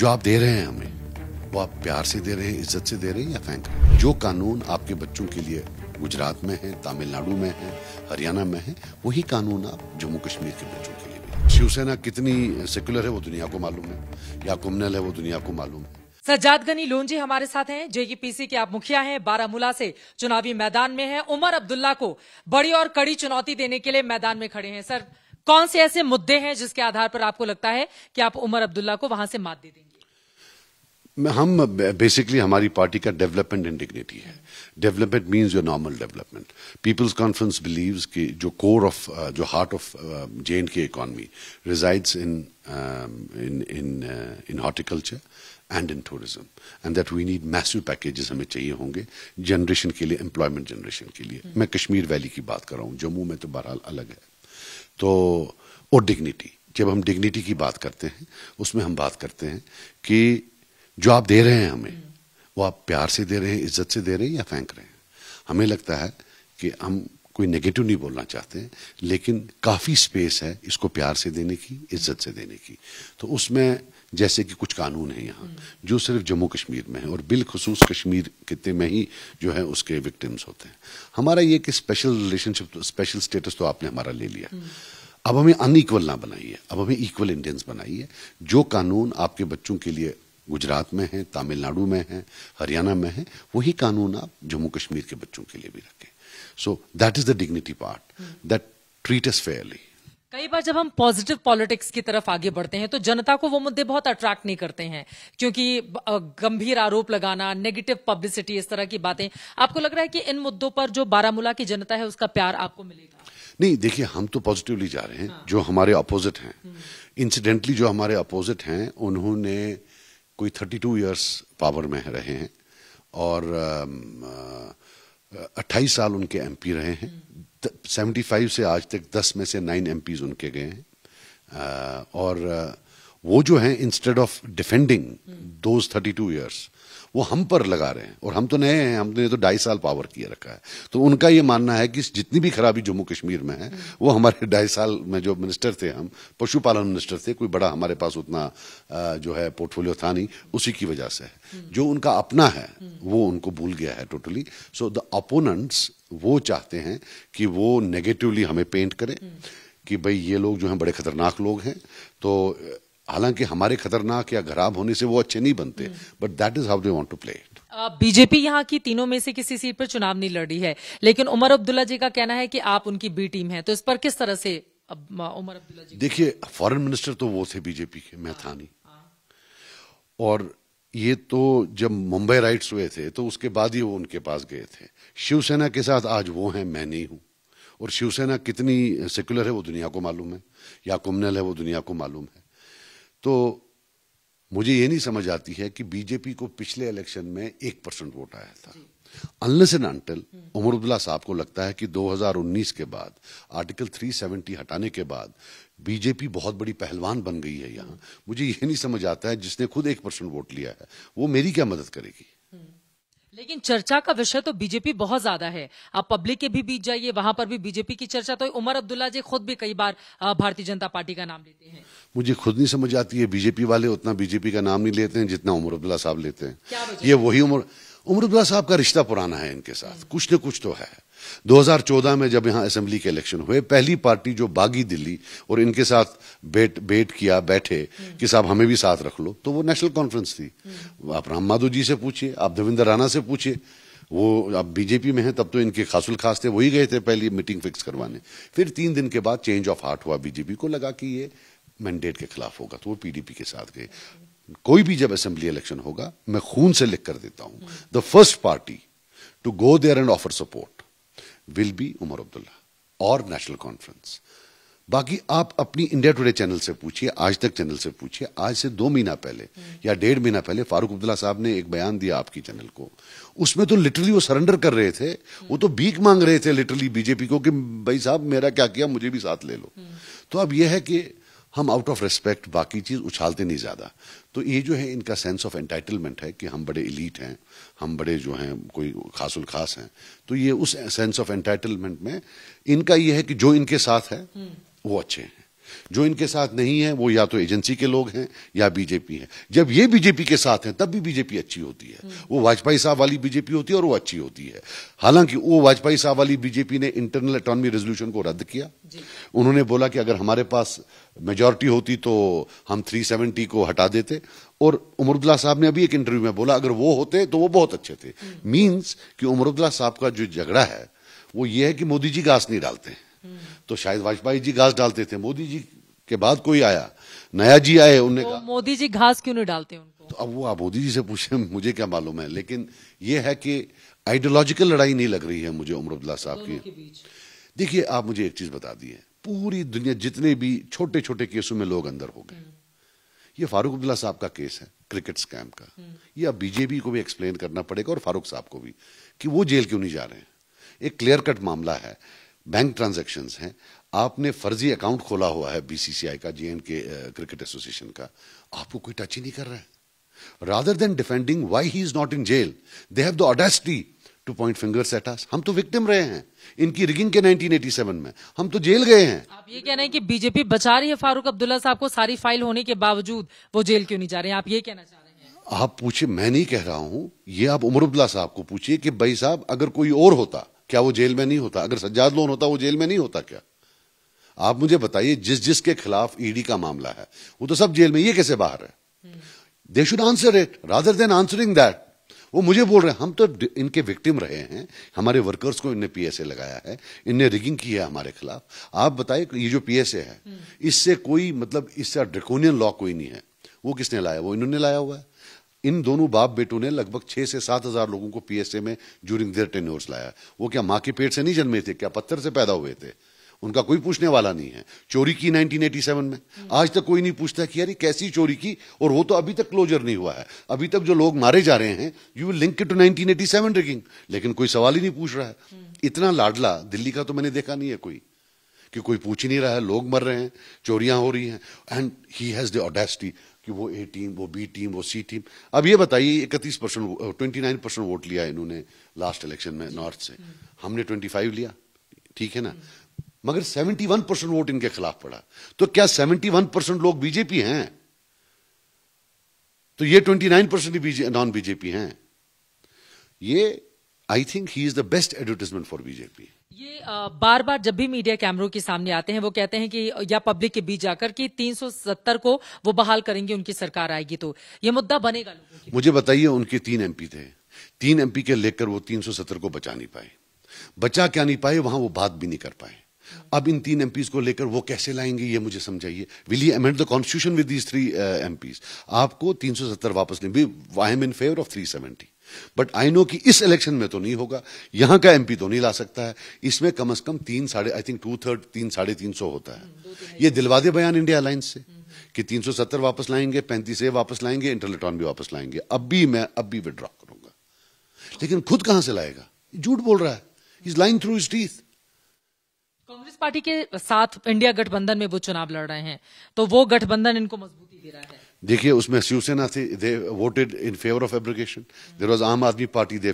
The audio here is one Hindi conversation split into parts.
जो आप दे रहे हैं हमें वो आप प्यार से दे रहे हैं इज्जत से दे रहे हैं या फेंक जो कानून आपके बच्चों के लिए गुजरात में है तमिलनाडु में है हरियाणा में है वही कानून आप जम्मू कश्मीर के बच्चों के लिए भी शिवसेना कितनी सेक्युलर है वो दुनिया को मालूम है या कुमनल है वो दुनिया को मालूम है सज्जाद गनी जी हमारे साथ हैं जेईपीसी के आप मुखिया हैं बारामूला से चुनावी मैदान में हैं उमर अब्दुल्ला को बड़ी और कड़ी चुनौती देने के लिए मैदान में खड़े हैं सर कौन से ऐसे मुद्दे हैं जिसके आधार पर आपको लगता है कि आप उमर अब्दुल्ला को वहां से मात दे देंगे हम बेसिकली हमारी पार्टी का डेवलपमेंट डिग्निटी है development means your normal development People's Conference believes कि जो कोर ऑफ uh, जो heart of J and K economy resides in in in in horticulture and in tourism and that we need massive packages हमें चाहिए होंगे जनरेशन के लिए एम्प्लॉयमेंट जनरेशन के लिए हम्म। मैं कश्मीर वैली की बात कर रहा हूँ जम्मू में तो बहरहाल अलग है तो और डिग्निटी जब हम डिग्निटी की बात करते हैं उसमें हम बात करते हैं कि जो आप दे रहे हैं हमें वो आप प्यार से दे रहे हैं इज्जत से दे रहे हैं या फेंक रहे हैं हमें लगता है कि हम कोई नेगेटिव नहीं बोलना चाहते लेकिन काफ़ी स्पेस है इसको प्यार से देने की इज्जत से देने की तो उसमें जैसे कि कुछ कानून हैं यहाँ जो सिर्फ जम्मू कश्मीर में है और बिलखसूस कश्मीर खत्े में ही जो है उसके विक्टिम्स होते हैं हमारा ये कि स्पेशल रिलेशनशिप स्पेशल स्टेटस तो आपने हमारा ले लिया अब हमें अनइक्वल ना बनाइए अब हमें इक्वल इंडियंस बनाइए जो कानून आपके बच्चों के लिए गुजरात में है तमिलनाडु में है हरियाणा में है वही कानून आप जम्मू कश्मीर के बच्चों के लिए भी रखें so that is the dignity part that treats fairly कई बार जब हम पॉजिटिव पॉलिटिक्स की तरफ आगे बढ़ते हैं तो जनता को वो मुद्दे बहुत अट्रैक्ट नहीं करते हैं क्योंकि गंभीर आरोप लगाना नेगेटिव पब्लिसिटी इस तरह की बातें आपको लग रहा है कि इन मुद्दों पर जो बारामूला की जनता है उसका प्यार आपको मिलेगा नहीं देखिए हम तो पॉजिटिवली जा रहे हैं हाँ। जो हमारे अपोजिट हैं इंसिडेंटली हम्म। जो हमारे अपोजिट हैं उन्होंने कोई थर्टी टू ईयर्स पावर में रहे हैं और अट्ठाईस साल उनके एमपी रहे हैं हम्म। सेवेंटी फाइव से आज तक दस में से नाइन एम उनके गए हैं और वो जो हैं instead of defending those thirty two years वो हम पर लगा रहे हैं और हम तो नए हैं हमने तो ढाई साल पावर किए रखा है तो उनका ये मानना है कि जितनी भी खराबी जम्मू कश्मीर में है वो हमारे ढाई साल में जो मिनिस्टर थे हम पशुपालन मिनिस्टर थे कोई बड़ा हमारे पास उतना जो है पोर्टफोलियो था नहीं उसी की वजह से है जो उनका अपना है वो उनको भूल गया है टोटली सो द अपोनेंट्स वो चाहते हैं कि वो नेगेटिवली हमें पेंट करें कि भाई ये लोग जो हैं बड़े खतरनाक लोग हैं तो हालांकि हमारे खतरनाक या खराब होने से वो अच्छे नहीं बनते but that is how they want to play it BJP यहाँ की तीनों में से किसी सीट पर चुनाव नहीं लड़ी है लेकिन उमर अब्दुल्ला जी का कहना है कि आप उनकी बी टीम है तो इस पर किस तरह से उमर अब्दुल्ला जी देखिए फॉरेन मिनिस्टर तो वो थे बीजेपी के मैं था नहीं और ये तो जब मुंबई राइट्स हुए थे तो उसके बाद ही वो उनके पास गए थे शिवसेना के साथ आज वो हैं मैं नहीं हूं और शिवसेना कितनी सेकुलर है वो दुनिया को मालूम है या कुमनल है वो दुनिया को मालूम है तो मुझे ये नहीं समझ आती है कि बीजेपी को पिछले इलेक्शन में एक परसेंट वोट आया था unless and until hmm. Omar Abdullah साहब को लगता है कि 2019 के बाद आर्टिकल 370 हटाने के बाद बीजेपी बहुत बड़ी पहलवान बन गई है यहाँ हम्म। मुझे ये नहीं समझ आता है जिसने खुद एक परसेंट वोट लिया है वो मेरी क्या मदद करेगी लेकिन चर्चा का विषय तो बीजेपी बहुत ज्यादा है आप पब्लिक के भी बीच जाइए वहां पर भी बीजेपी की चर्चा तो उमर अब्दुल्ला जी खुद भी कई बार भारतीय जनता पार्टी का नाम लेते हैं मुझे खुद नहीं समझ आती है बीजेपी वाले उतना बीजेपी का नाम नहीं लेते हैं जितना उमर अब्दुल्ला साहब लेते हैं ये वही उम्र अब्दुल्ला साहब का रिश्ता पुराना है इनके साथ हम्म। कुछ न कुछ तो है 2014 में जब यहां असेंबली के इलेक्शन हुए पहली पार्टी जो बागी दिल्ली और इनके साथ बेट बेट किया बैठे हम्म। कि साहब हमें भी साथ रख लो तो वो नेशनल कॉन्फ्रेंस थी हम्म। आप राम माधो जी से पूछिए आप देवेंद्र राणा से पूछिए वो अब बीजेपी में हैं तब तो इनके खासुल खास थे वही गए थे पहली मीटिंग फिक्स करवाने फिर तीन दिन के बाद चेंज ऑफ हार्ट हुआ बीजेपी को लगा कि ये मैंडेट के खिलाफ होगा तो वो पीडीपी के साथ गए कोई भी जब असेंबली इलेक्शन होगा मैं खून से लिख कर देता हूं the first party to go there and offer support will be Omar Abdullah और नेशनल कॉन्फ्रेंस बाकी आप अपनी इंडिया टुडे चैनल से पूछिए आज तक चैनल से पूछिए आज से दो महीना पहले या डेढ़ महीना पहले फारूक अब्दुल्ला साहब ने एक बयान दिया आपकी चैनल को उसमें तो लिटरली वो सरेंडर कर रहे थे वो तो भीख मांग रहे थे लिटरली बीजेपी को कि भाई साहब मेरा क्या किया मुझे भी साथ ले लो तो अब यह है कि हम आउट ऑफ रिस्पेक्ट बाकी चीज़ उछालते नहीं ज़्यादा तो ये जो है इनका सेंस ऑफ एंटाइटलमेंट है कि हम बड़े इलीट हैं हम बड़े जो हैं कोई खास खास हैं तो ये उस सेंस ऑफ एंटाइटलमेंट में इनका ये है कि जो इनके साथ है वो अच्छे हैं जो इनके साथ नहीं है वो या तो एजेंसी के लोग हैं या बीजेपी हैं जब ये बीजेपी के साथ हैं तब भी बीजेपी अच्छी होती है हम्म। वो वाजपेयी साहब वाली बीजेपी होती है और वो अच्छी होती है हालांकि वो वाजपेयी साहब वाली बीजेपी ने इंटरनल अटॉनमी रेजोल्यूशन को रद्द किया उन्होंने बोला कि अगर हमारे पास मेजॉरिटी होती तो हम सेवेंटी को हटा देते और उमरुद्ला साहब ने अभी एक इंटरव्यू में बोला अगर वो होते तो वो बहुत अच्छे थे हम्म। मीन्स कि उमरुद्ला साहब का जो झगड़ा है वो ये है कि मोदी जी घास नहीं डालते हम्म। तो शायद वाजपेयी जी घास डालते थे मोदी जी के बाद कोई आया नया जी आए उनने कहा मोदी जी घास क्यों नहीं डालते उनको तो अब वो आप मोदी जी से पूछे मुझे क्या मालूम है लेकिन ये है कि आइडियोलॉजिकल लड़ाई नहीं लग रही है मुझे उमर अब्दुल्ला साहब की देखिए आप मुझे एक चीज बता दी है पूरी दुनिया जितने भी छोटे छोटे केसों में लोग अंदर हो गए हम्म। ये फारूक अब्दुल्ला साहब का केस है क्रिकेट स्कैम का हम्म। ये अब बीजेपी को भी एक्सप्लेन करना पड़ेगा और फारूक साहब को भी कि वो जेल क्यों नहीं जा रहे हैं एक क्लियर कट मामला है बैंक ट्रांजैक्शंस हैं आपने फर्जी अकाउंट खोला हुआ है बीसीसीआई का जे के क्रिकेट एसोसिएशन का आपको कोई टच ही नहीं कर रहा है rather than defending why he is not in jail they have the audacity to point fingers at us हम तो विक्टिम रहे हैं इनकी रिगिंग के 1987 में हम तो जेल गए हैं आप ये कहना है कि बीजेपी बचा रही है फारूक अब्दुल्ला साहब को सारी फाइल होने के बावजूद वो जेल क्यों नहीं जा रहे हैं आप ये कहना चाह रहे हैं आप पूछिए मैं नहीं कह रहा हूं ये आप उमर अब्दुल्ला साहब को पूछिए कि भाई साहब अगर कोई और होता क्या वो जेल में नहीं होता अगर सज्जाद लोन होता वो जेल में नहीं होता क्या आप मुझे बताइए जिस जिस के खिलाफ ईडी e का मामला है वो तो सब जेल में ये कैसे बाहर है they should answer it rather than answering that वो मुझे बोल रहे हैं हम तो इनके विक्टिम रहे हैं हमारे वर्कर्स को इनने पीएसए लगाया है इनने रिगिंग की है हमारे खिलाफ आप बताइए ये जो पीएसए है इससे कोई मतलब इससे ड्रिकोनियन लॉ कोई नहीं है वो किसने लाया वो इन्होंने लाया हुआ है इन दोनों बाप बेटों ने लगभग छह से सात हज़ार लोगों को पीएसए में ज्यूरिंग देर टेन्योर्स लाया वो क्या मां के पेट से नहीं जन्मे थे क्या पत्थर से पैदा हुए थे उनका कोई पूछने वाला नहीं है चोरी की 1987 में आज तक कोई नहीं पूछता कि यार ये कैसी चोरी की और वो तो अभी तक क्लोजर नहीं हुआ है अभी तक जो लोग मारे जा रहे हैं you will link to 1987 rigging लेकिन कोई सवाल ही नहीं पूछ रहा है इतना लाडला दिल्ली का तो मैंने देखा नहीं है कोई कि कोई पूछ ही नहीं रहा है लोग मर रहे हैं चोरियां हो रही हैं and he has the audacity कि वो ए टीम वो बी टीम वो सी टीम अब ये बताइए इकतीस percent twenty nine percent vote लिया इन्होंने लास्ट इलेक्शन में नॉर्थ से हमने ट्वेंटी फाइव लिया ठीक है ना मगर सेवेंटी वन परसेंट वोट इनके खिलाफ पड़ा तो क्या सेवेंटी वन परसेंट लोग बीजेपी हैं तो ये twenty nine percent non BJP हैं ये I think he is the best advertisement for BJP ये बार बार जब भी मीडिया कैमरों के सामने आते हैं वो कहते हैं कि या पब्लिक के बीच जाकर कि 370 को वो बहाल करेंगे उनकी सरकार आएगी तो ये मुद्दा बनेगा मुझे बताइए उनके तीन एमपी थे तीन एमपी के लेकर वो 370 को बचा नहीं पाए बचा क्या नहीं पाए वहां वो बात भी नहीं कर पाए अब इन तीन एमपीज को लेकर वो कैसे लाएंगे ये मुझे समझाइए will you amend the constitution with these three MPs आपको 370 वापस नहीं I am in favour of 370 but I know कि इस इलेक्शन में तो नहीं होगा यहां का एमपी तो नहीं ला सकता है इसमें कम से कम तीन साढ़े आई थिंक टू थर्ड तीन साढ़े तीन सौ होता है ये दिलवादे बयान इंडिया अलायंस से कि सत्तर वापस लाएंगे पैंतीस ए वापस लाएंगे इंटरलेटॉन भी वापस लाएंगे अब भी मैं अब भी विड्रॉ करूंगा लेकिन खुद कहां से लाएगा झूठ बोल रहा है his lying through his teeth Congress party के साथ इंडिया गठबंधन में वो चुनाव लड़ रहे हैं तो वो गठबंधन इनको मजबूती दे रहा है देखिए उसमें शिवसेना थी they voted in favour of abrogation there was Aam Aadmi party they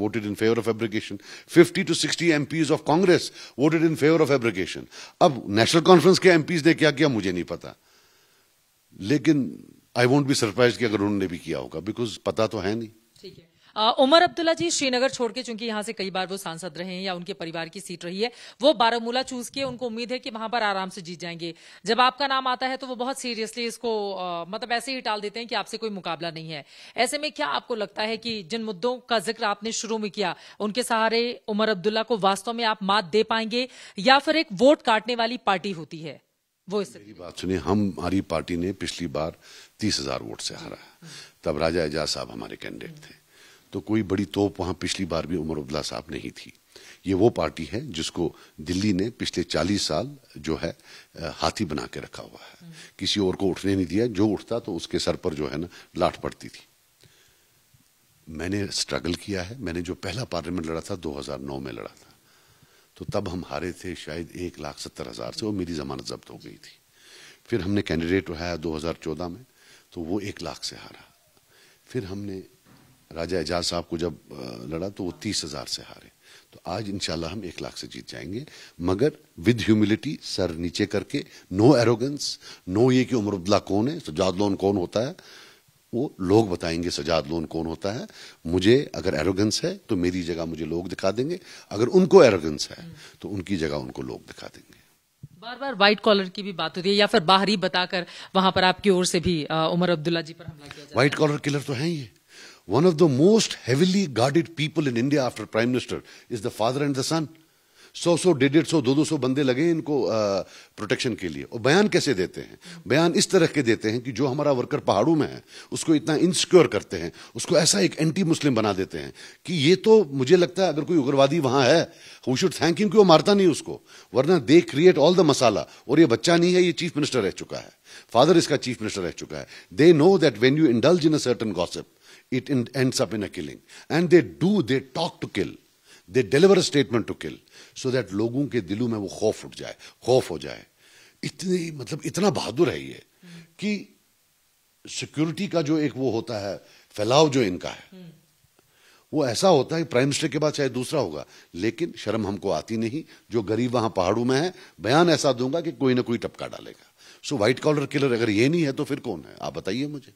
voted in favour of abrogation 50 to 60 MPs of Congress voted in favour of abrogation अब नेशनल कॉन्फ्रेंस के एमपीज ने क्या किया मुझे नहीं पता लेकिन आई वोंट बी सरप्राइज कि अगर उन्होंने भी किया होगा बिकॉज पता तो है नहीं ठीक है उमर अब्दुल्ला जी श्रीनगर छोड़ के चूंकि यहां से कई बार वो सांसद रहे हैं या उनके परिवार की सीट रही है वो बारामूला चूज किए उनको उम्मीद है कि वहां पर आराम से जीत जाएंगे जब आपका नाम आता है तो वो बहुत सीरियसली इसको आ, मतलब ऐसे ही टाल देते हैं कि आपसे कोई मुकाबला नहीं है ऐसे में क्या आपको लगता है कि जिन मुद्दों का जिक्र आपने शुरू में किया उनके सहारे उमर अब्दुल्ला को वास्तव में आप मात दे पाएंगे या फिर एक वोट काटने वाली पार्टी होती है वो मेरी बात सुनिए हम हमारी पार्टी ने पिछली बार तीस हजार वोट से हारा है तब राजा एजाज साहब हमारे कैंडिडेट थे तो कोई बड़ी तोप वहाँ पिछली बार भी उमर अब्दुल्ला साहब नहीं थी ये वो पार्टी है जिसको दिल्ली ने पिछले 40 साल जो है हाथी बना के रखा हुआ है हम्म। किसी और को उठने नहीं दिया जो उठता तो उसके सर पर जो है ना लाठ पड़ती थी मैंने स्ट्रगल किया है मैंने जो पहला पार्लियामेंट लड़ा था 2009 में लड़ा था तो तब हम हारे थे शायद एक लाख सत्तर हज़ार से वो मेरी ज़मानत जब्त हो गई थी फिर हमने कैंडिडेट उठाया 2014 में तो वो एक लाख से हारा फिर हमने राजा एजाज साहब को जब लड़ा तो वो तीस हजार से हारे तो आज इंशाल्लाह हम एक लाख से जीत जाएंगे मगर विद ह्यूमिलिटी सर नीचे करके नो एरोगेंस नो ये कि उमर अब्दुल्ला कौन है सजाद लोन कौन होता है वो लोग बताएंगे सजाद लोन कौन होता है मुझे अगर एरोगेंस है तो मेरी जगह मुझे लोग दिखा देंगे अगर उनको एरोगेंस है तो उनकी जगह उनको लोग दिखा देंगे बार बार व्हाइट कॉलर की भी बात होती है या फिर बाहरी बताकर वहां पर आपकी ओर से भी उमर अब्दुल्ला जी पर हमला किया व्हाइट कॉलर किलर तो है ये One of the most heavily guarded people in India after Prime Minister is the father and the son. सौ सौ डेढ़ डेढ़ सौ दो दो सौ बंदे लगे इनको प्रोटेक्शन के लिए और बयान कैसे देते हैं बयान इस तरह के देते हैं कि जो हमारा वर्कर पहाड़ों में है उसको इतना इनसिक्योर करते हैं उसको ऐसा एक एंटी मुस्लिम बना देते हैं कि ये तो मुझे लगता है अगर कोई उग्रवादी वहां है वी शुड थैंक यू कि वो मारता नहीं उसको वरना they create all the masala और ये बच्चा नहीं है ये चीफ मिनिस्टर रह चुका है फादर इसका चीफ मिनिस्टर रह चुका है they know that when you indulge in a certain gossip it in, ends up in a killing. And they do, they talk to kill. They deliver a statement to kill. So that लोगों के दिलों में वो खौफ उठ जाए खौफ हो जाए Itne, matlab, मतलब इतना बहादुर है ye. कि सिक्योरिटी का जो एक वो होता है फैलाव जो इनका है वो ऐसा होता है प्राइम मिनिस्टर के बाद चाहे दूसरा होगा लेकिन शर्म हमको आती नहीं जो गरीब वहां पहाड़ों में है बयान ऐसा दूंगा कि कोई ना कोई टपका डालेगा सो व्हाइट कॉलर किलर अगर ये नहीं है तो फिर कौन है आप बताइए मुझे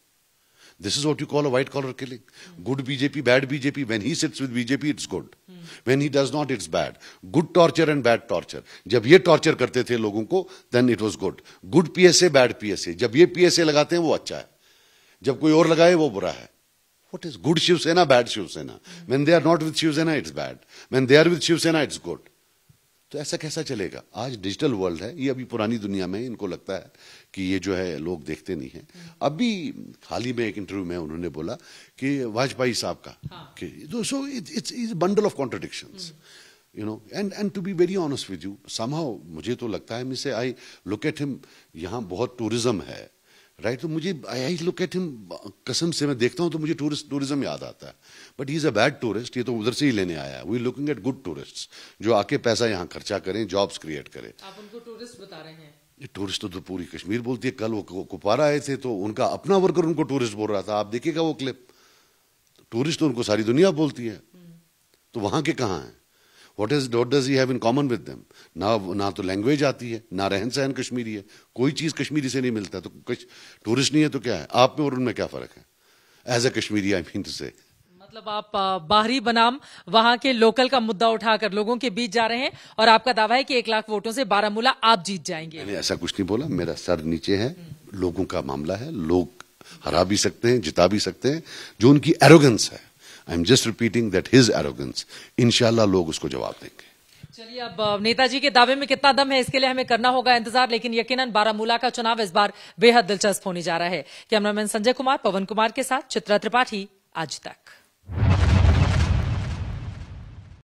this is what you call a white collar killing good BJP bad BJP when he sits with BJP it's good when he does not it's bad good torture and bad torture जब ये टॉर्चर करते थे लोगों को then it was good good P S A bad P S A जब ये पी एस ए लगाते हैं वो अच्छा है जब कोई और लगाए वो बुरा है what is good Shiv Sena bad Shiv Sena when they are not with Shiv Sena it's bad when they are with Shiv Sena it's good तो ऐसा कैसा चलेगा आज डिजिटल वर्ल्ड है ये अभी पुरानी दुनिया में इनको लगता है कि ये जो है लोग देखते नहीं हैं अभी हाल ही में एक इंटरव्यू में उन्होंने बोला कि वाजपेयी साहब का it's is bundle of contradiction you know and and to be very honest with you somehow मुझे तो लगता है मिसे आई लुक एट हिम यहाँ बहुत टूरिज्म है राइट right? तो मुझे I I look at him कसम से मैं देखता हूँ तो मुझे टूरिस्ट टूरिज्म याद आता है but he is a bad tourist ये तो उधर से ही लेने आया है we looking at good tourist जो आके पैसा यहाँ खर्चा करें जॉब्स क्रिएट करें आप उनको टूरिस्ट बता रहे हैं टूरिस्ट तो, तो पूरी कश्मीर बोलती है कल वो कुपारा आए थे तो उनका अपना वर्कर उनको टूरिस्ट बोल रहा था आप देखिएगा वो क्लिप टूरिस्ट तो उनको सारी दुनिया बोलती है तो वहां के कहाँ हैं what is that does you have in common with them ना ना तो लैंग्वेज आती है ना रहन सहन कश्मीरी है कोई चीज़ कश्मीरी से नहीं मिलता तो टूरिस्ट नहीं है तो क्या है आप में और उनमें क्या फ़र्क है as a Kashmiri I mean to say मतलब आप बाहरी बनाम वहां के लोकल का मुद्दा उठाकर लोगों के बीच जा रहे हैं और आपका दावा है कि एक लाख वोटों से बारामूला आप जीत जाएंगे मैंने ऐसा कुछ नहीं बोला मेरा सर नीचे है लोगों का मामला है लोग हरा भी सकते हैं जिता भी सकते हैं जो उनकी एरोगेंस है I am just repeating that his arrogance इनशाला लोग उसको जवाब देंगे चलिए अब नेताजी के दावे में कितना दम है इसके लिए हमें करना होगा इंतजार लेकिन यकीनन बारामूला का चुनाव इस बार बेहद दिलचस्प होने जा रहा है कैमरामैन संजय कुमार पवन कुमार के साथ चित्रा त्रिपाठी आज तक you